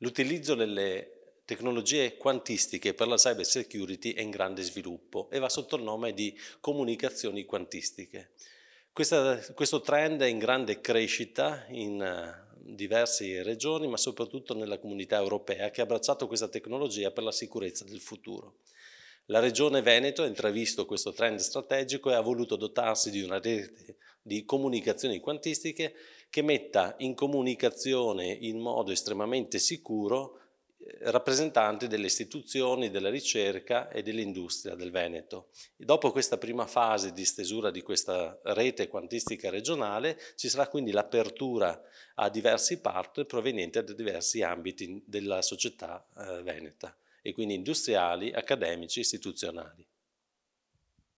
L'utilizzo delle tecnologie quantistiche per la cyber security è in grande sviluppo e va sotto il nome di comunicazioni quantistiche. Questa, questo trend è in grande crescita in eh, diverse regioni, ma soprattutto nella comunità europea che ha abbracciato questa tecnologia per la sicurezza del futuro. La regione Veneto ha intravisto questo trend strategico e ha voluto dotarsi di una rete di comunicazioni quantistiche che metta in comunicazione in modo estremamente sicuro eh, rappresentanti delle istituzioni, della ricerca e dell'industria del Veneto. dopo questa prima fase di stesura di questa rete quantistica regionale ci sarà quindi l'apertura a diversi partner provenienti da diversi ambiti della società eh, veneta e quindi industriali, accademici, istituzionali.